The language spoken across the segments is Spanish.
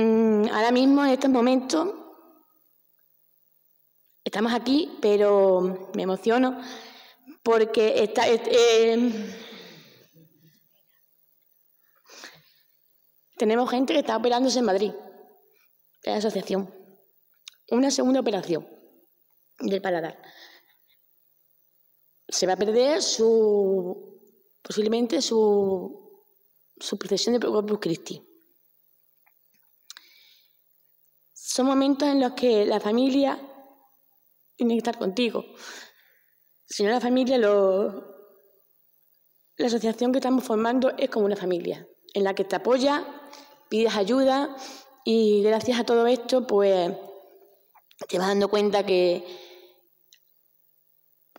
Mm, ahora mismo, en estos momentos, estamos aquí, pero me emociono porque está, em, tenemos gente que está operándose en Madrid, en la asociación. Una segunda operación del paladar. Se va a perder su posiblemente su, su procesión de Corpus Christi. Son momentos en los que la familia tiene que estar contigo. Si no, la familia, la asociación que estamos formando es como una familia, en la que te apoya, pides ayuda y gracias a todo esto, pues te vas dando cuenta que,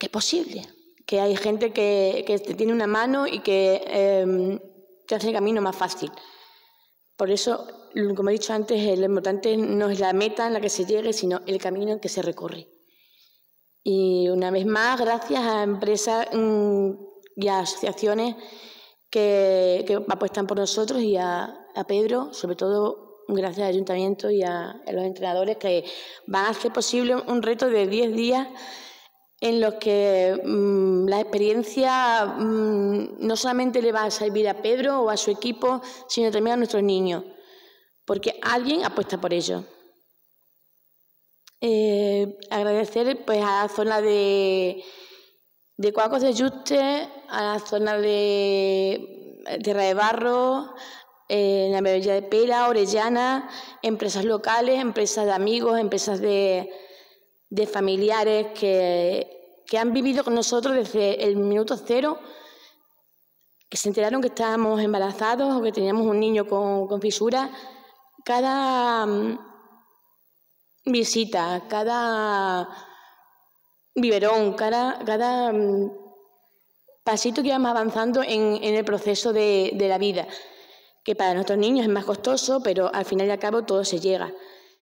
es posible, que hay gente que, te tiene una mano y que em, te hace el camino más fácil. Por eso, como he dicho antes, lo importante no es la meta en la que se llegue, sino el camino en que se recorre. Y una vez más, gracias a empresas mm, y a asociaciones que, apuestan por nosotros y a, Pedro, sobre todo gracias al ayuntamiento y a, a los entrenadores que van a hacer posible un reto de 10 días en los que mm, la experiencia mm, no solamente le va a servir a Pedro o a su equipo, sino también a nuestros niños, porque alguien apuesta por ello eh, agradecer pues a la zona de, de Cuacos de Ayuste, a la zona de Tierra de Barro, eh, en la medalla de Pela, Orellana, empresas locales, empresas de amigos, empresas de de familiares que, han vivido con nosotros desde el minuto cero, que se enteraron que estábamos embarazados o que teníamos un niño con, con fisura. Cada mm, visita, cada biberón, cada, mm, pasito que íbamos avanzando en, el proceso de, de, la vida, que para nuestros niños es más costoso, pero al final y al cabo todo se llega.